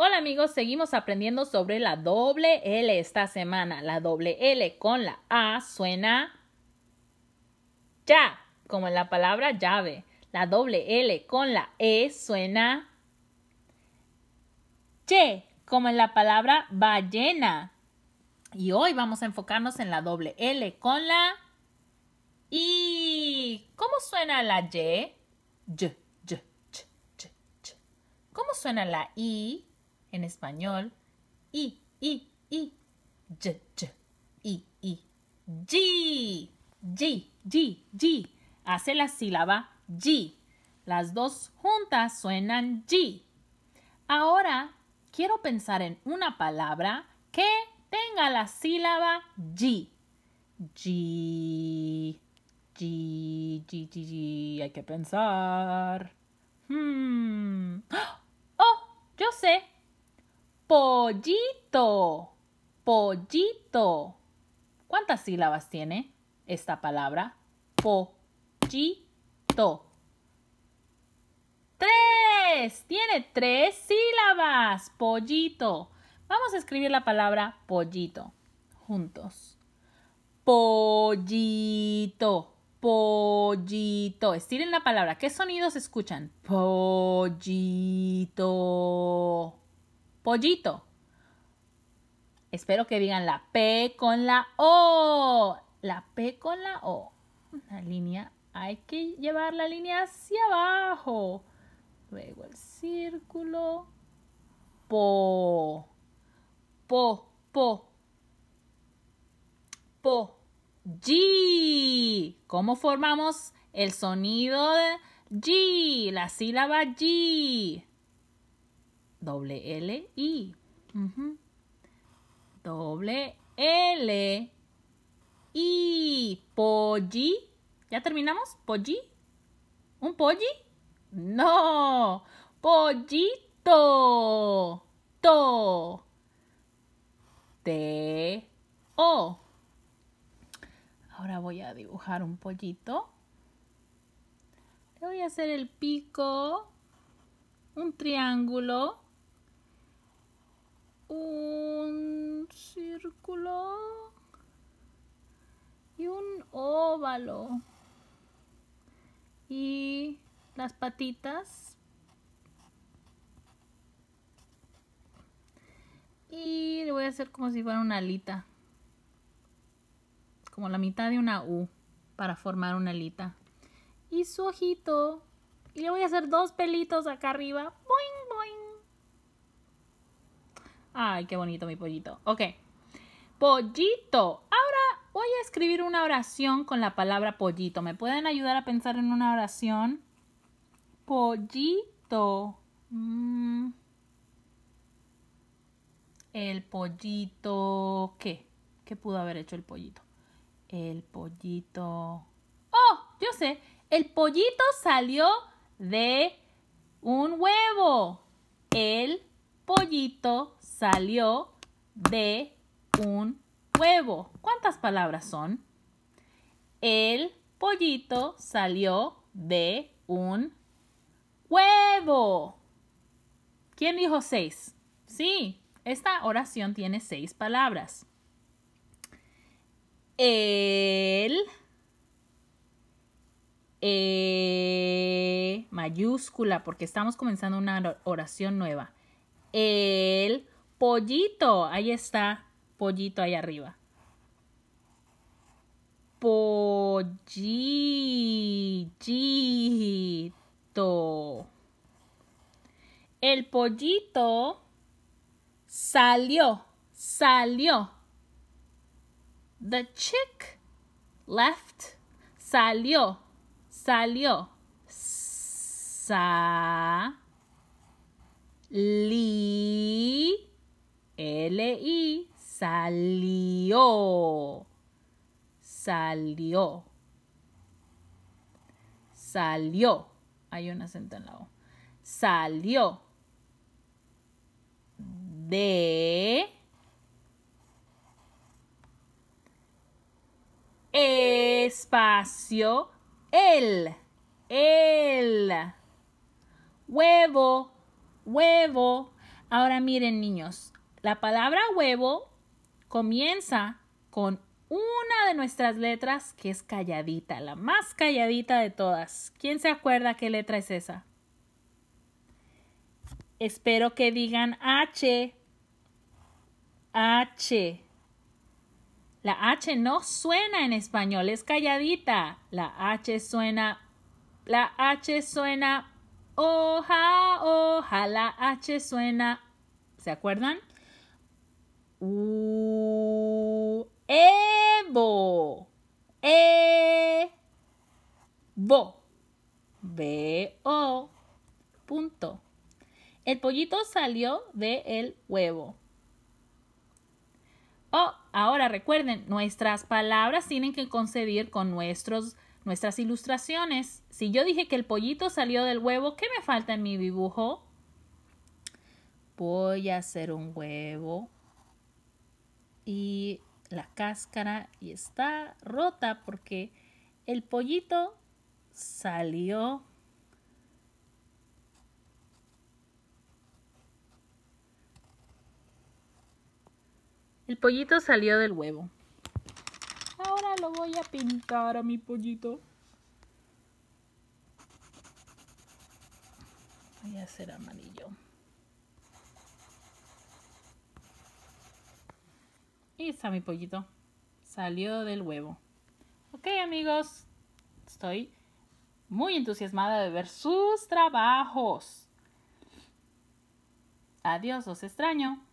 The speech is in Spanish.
Hola amigos, seguimos aprendiendo sobre la doble L esta semana. La doble L con la A suena ya, como en la palabra llave. La doble L con la E suena che, como en la palabra ballena. Y hoy vamos a enfocarnos en la doble L con la I. ¿Cómo suena la Y? Y, y, y. ¿Cómo suena la I? en español, i, i, i, j, j, i, i, g, g, g, g, hace la sílaba g. Las dos juntas suenan g. Ahora quiero pensar en una palabra que tenga la sílaba g. G, G, G, G, G, hay que pensar. Hmm. Oh, yo sé, Pollito, pollito. ¿Cuántas sílabas tiene esta palabra? Pollito. Tres. Tiene tres sílabas. Pollito. Vamos a escribir la palabra pollito juntos. Pollito, pollito. Estiren la palabra. ¿Qué sonidos escuchan? Pollito pollito. Espero que digan la P con la O. La P con la O. la línea. Hay que llevar la línea hacia abajo. Luego el círculo. Po. Po, po. Po. G. ¿Cómo formamos el sonido de G? La sílaba G doble L I. Doble L I. Polli. ¿Ya terminamos? ¿Polli? ¿Un polli? No. Pollito. To. T. O. Ahora voy a dibujar un pollito. Le voy a hacer el pico, un triángulo un círculo y un óvalo. Y las patitas. Y le voy a hacer como si fuera una alita. Como la mitad de una U para formar una alita. Y su ojito. Y le voy a hacer dos pelitos acá arriba. ¡Boing! Ay, qué bonito mi pollito. Ok. Pollito. Ahora voy a escribir una oración con la palabra pollito. ¿Me pueden ayudar a pensar en una oración? Pollito. Mm. El pollito. ¿Qué? ¿Qué pudo haber hecho el pollito? El pollito. ¡Oh! Yo sé. El pollito salió de un huevo. El pollito salió de un huevo. ¿Cuántas palabras son? El pollito salió de un huevo. ¿Quién dijo seis? Sí, esta oración tiene seis palabras. El, e, mayúscula, porque estamos comenzando una oración nueva. El Pollito, ahí está, pollito ahí arriba. Pollito. El pollito salió, salió. The chick left, salió, salió. Sa. Li l salió, salió, salió. Hay un acento en la O. Salió de espacio el el huevo huevo ahora miren niños la palabra huevo comienza con una de nuestras letras que es calladita, la más calladita de todas. ¿Quién se acuerda qué letra es esa? Espero que digan H. H. La H no suena en español, es calladita. La H suena, la H suena, oja, oja, la H suena. ¿Se acuerdan? U, o e b o, punto. El pollito salió del huevo. Oh, ahora recuerden, nuestras palabras tienen que conceder con nuestros, nuestras ilustraciones. Si yo dije que el pollito salió del huevo, ¿qué me falta en mi dibujo? Voy a hacer un huevo y la cáscara y está rota porque el pollito salió El pollito salió del huevo. Ahora lo voy a pintar a mi pollito. Voy a hacer amarillo. Y está mi pollito. Salió del huevo. Ok amigos, estoy muy entusiasmada de ver sus trabajos. Adiós, os extraño.